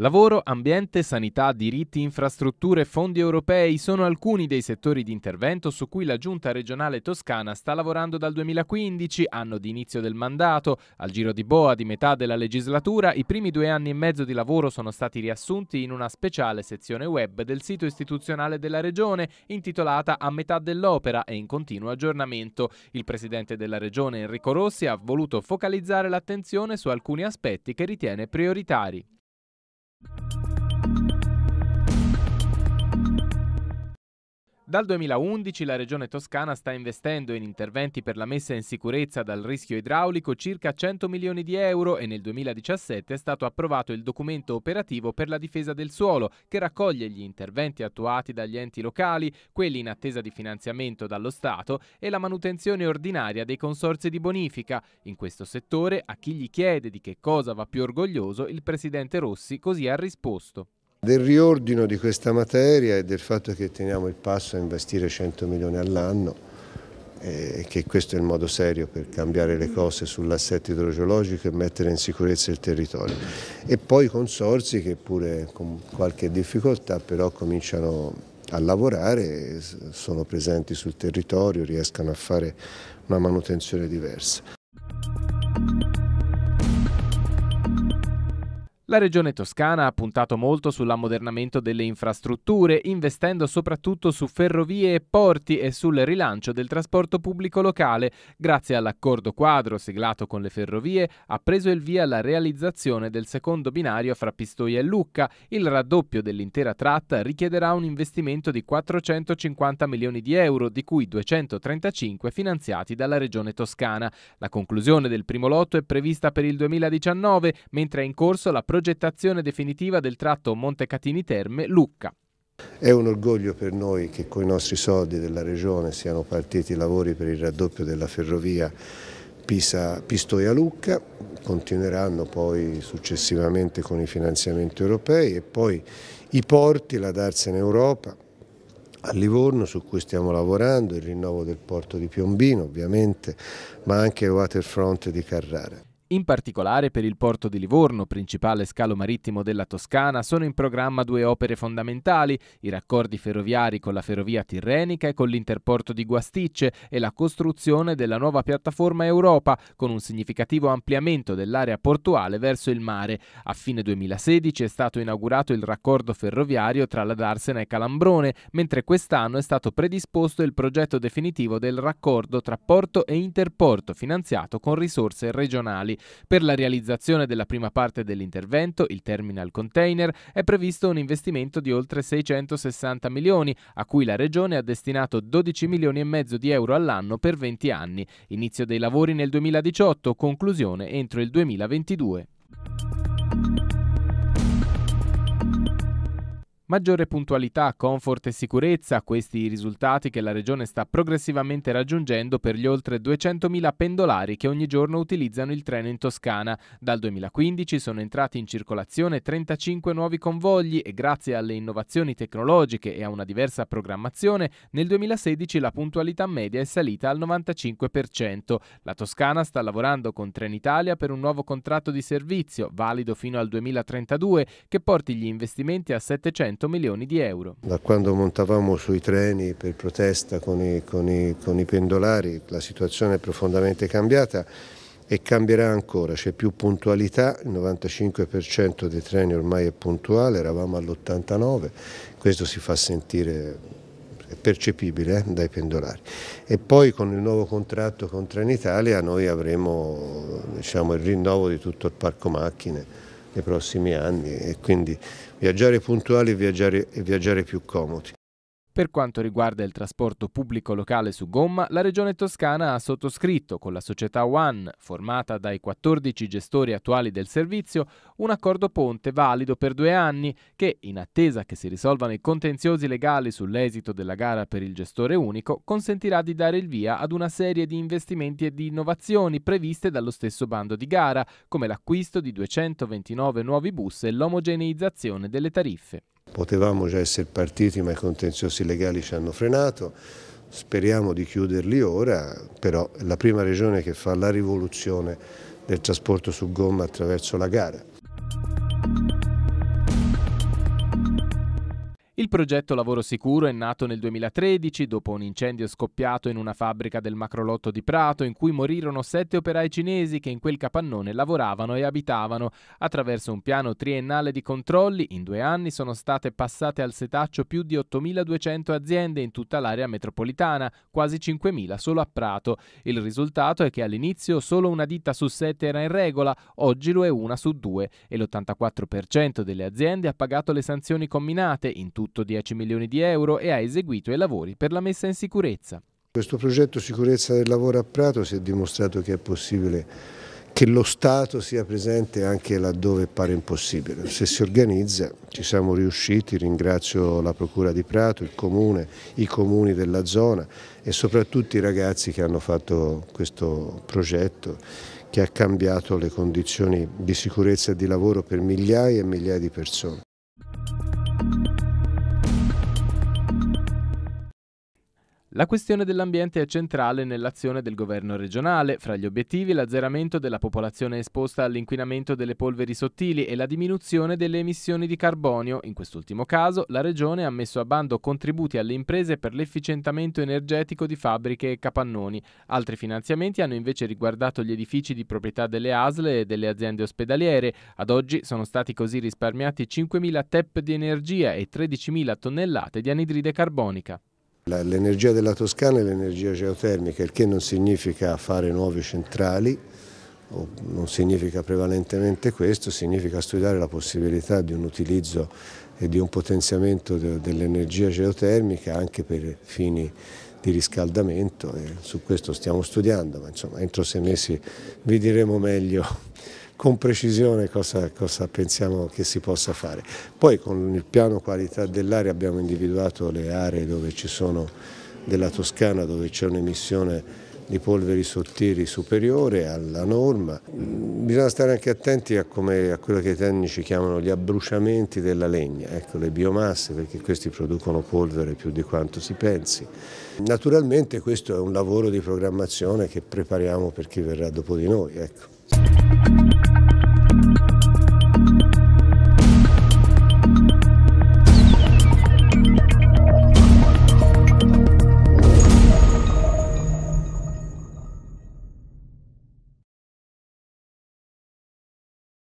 Lavoro, ambiente, sanità, diritti, infrastrutture, fondi europei sono alcuni dei settori di intervento su cui la Giunta regionale toscana sta lavorando dal 2015, anno di inizio del mandato. Al giro di boa di metà della legislatura, i primi due anni e mezzo di lavoro sono stati riassunti in una speciale sezione web del sito istituzionale della Regione, intitolata A metà dell'opera e in continuo aggiornamento. Il Presidente della Regione Enrico Rossi ha voluto focalizzare l'attenzione su alcuni aspetti che ritiene prioritari. Dal 2011 la Regione Toscana sta investendo in interventi per la messa in sicurezza dal rischio idraulico circa 100 milioni di euro e nel 2017 è stato approvato il documento operativo per la difesa del suolo che raccoglie gli interventi attuati dagli enti locali, quelli in attesa di finanziamento dallo Stato e la manutenzione ordinaria dei consorzi di bonifica. In questo settore a chi gli chiede di che cosa va più orgoglioso il Presidente Rossi così ha risposto. Del riordino di questa materia e del fatto che teniamo il passo a investire 100 milioni all'anno eh, e che questo è il modo serio per cambiare le cose sull'assetto idrogeologico e mettere in sicurezza il territorio. E poi i consorsi che pure con qualche difficoltà però cominciano a lavorare, sono presenti sul territorio, riescano a fare una manutenzione diversa. La regione toscana ha puntato molto sull'ammodernamento delle infrastrutture, investendo soprattutto su ferrovie e porti e sul rilancio del trasporto pubblico locale. Grazie all'accordo quadro siglato con le ferrovie ha preso il via la realizzazione del secondo binario fra Pistoia e Lucca. Il raddoppio dell'intera tratta richiederà un investimento di 450 milioni di euro, di cui 235 finanziati dalla regione toscana. La conclusione del primo lotto è prevista per il 2019, mentre è in corso la progettazione progettazione definitiva del tratto Montecatini Terme-Lucca. È un orgoglio per noi che con i nostri soldi della Regione siano partiti i lavori per il raddoppio della ferrovia Pistoia-Lucca, continueranno poi successivamente con i finanziamenti europei e poi i porti, la darsena Europa, a Livorno su cui stiamo lavorando, il rinnovo del porto di Piombino ovviamente, ma anche il waterfront di Carrara. In particolare per il porto di Livorno, principale scalo marittimo della Toscana, sono in programma due opere fondamentali, i raccordi ferroviari con la ferrovia tirrenica e con l'interporto di Guasticce e la costruzione della nuova piattaforma Europa, con un significativo ampliamento dell'area portuale verso il mare. A fine 2016 è stato inaugurato il raccordo ferroviario tra la Darsena e Calambrone, mentre quest'anno è stato predisposto il progetto definitivo del raccordo tra porto e interporto, finanziato con risorse regionali. Per la realizzazione della prima parte dell'intervento, il terminal container, è previsto un investimento di oltre 660 milioni, a cui la Regione ha destinato 12 milioni e mezzo di euro all'anno per 20 anni. Inizio dei lavori nel 2018, conclusione entro il 2022. Maggiore puntualità, comfort e sicurezza, questi i risultati che la Regione sta progressivamente raggiungendo per gli oltre 200.000 pendolari che ogni giorno utilizzano il treno in Toscana. Dal 2015 sono entrati in circolazione 35 nuovi convogli e grazie alle innovazioni tecnologiche e a una diversa programmazione, nel 2016 la puntualità media è salita al 95%. La Toscana sta lavorando con Trenitalia per un nuovo contratto di servizio, valido fino al 2032, che porti gli investimenti a 700 300 milioni di euro. Da quando montavamo sui treni per protesta con i, con i, con i pendolari la situazione è profondamente cambiata e cambierà ancora, c'è più puntualità, il 95% dei treni ormai è puntuale, eravamo all'89, questo si fa sentire è percepibile eh, dai pendolari. E poi con il nuovo contratto con Trenitalia noi avremo diciamo, il rinnovo di tutto il parco macchine nei prossimi anni e quindi viaggiare puntuali e viaggiare, e viaggiare più comodi. Per quanto riguarda il trasporto pubblico locale su gomma, la Regione Toscana ha sottoscritto con la società One, formata dai 14 gestori attuali del servizio, un accordo ponte valido per due anni che, in attesa che si risolvano i contenziosi legali sull'esito della gara per il gestore unico, consentirà di dare il via ad una serie di investimenti e di innovazioni previste dallo stesso bando di gara, come l'acquisto di 229 nuovi bus e l'omogeneizzazione delle tariffe. Potevamo già essere partiti ma i contenziosi legali ci hanno frenato, speriamo di chiuderli ora, però è la prima regione che fa la rivoluzione del trasporto su gomma attraverso la gara. progetto Lavoro Sicuro è nato nel 2013 dopo un incendio scoppiato in una fabbrica del Macrolotto di Prato in cui morirono sette operai cinesi che in quel capannone lavoravano e abitavano. Attraverso un piano triennale di controlli, in due anni sono state passate al setaccio più di 8.200 aziende in tutta l'area metropolitana, quasi 5.000 solo a Prato. Il risultato è che all'inizio solo una ditta su sette era in regola, oggi lo è una su due e l'84% delle aziende ha pagato le sanzioni comminate, in tutto costo 10 milioni di euro e ha eseguito i lavori per la messa in sicurezza. Questo progetto sicurezza del lavoro a Prato si è dimostrato che è possibile che lo Stato sia presente anche laddove pare impossibile. Se si organizza ci siamo riusciti, ringrazio la Procura di Prato, il Comune, i comuni della zona e soprattutto i ragazzi che hanno fatto questo progetto che ha cambiato le condizioni di sicurezza e di lavoro per migliaia e migliaia di persone. La questione dell'ambiente è centrale nell'azione del governo regionale, fra gli obiettivi l'azzeramento della popolazione esposta all'inquinamento delle polveri sottili e la diminuzione delle emissioni di carbonio. In quest'ultimo caso la regione ha messo a bando contributi alle imprese per l'efficientamento energetico di fabbriche e capannoni. Altri finanziamenti hanno invece riguardato gli edifici di proprietà delle ASLE e delle aziende ospedaliere. Ad oggi sono stati così risparmiati 5.000 TEP di energia e 13.000 tonnellate di anidride carbonica. L'energia della Toscana è l'energia geotermica, il che non significa fare nuove centrali, non significa prevalentemente questo, significa studiare la possibilità di un utilizzo e di un potenziamento dell'energia geotermica anche per fini di riscaldamento e su questo stiamo studiando, ma insomma entro sei mesi vi diremo meglio con precisione cosa, cosa, pensiamo che si possa fare. Poi con il piano qualità dell'aria abbiamo individuato le aree dove ci sono della Toscana dove c'è un'emissione di polveri sottili superiore alla norma. Mm, bisogna stare anche attenti a, come, a quello che i tecnici chiamano gli abbruciamenti della legna, ecco, le biomasse, perché questi producono polvere più di quanto si pensi. Naturalmente questo è un lavoro di programmazione che prepariamo per chi verrà dopo di noi. Ecco. thank you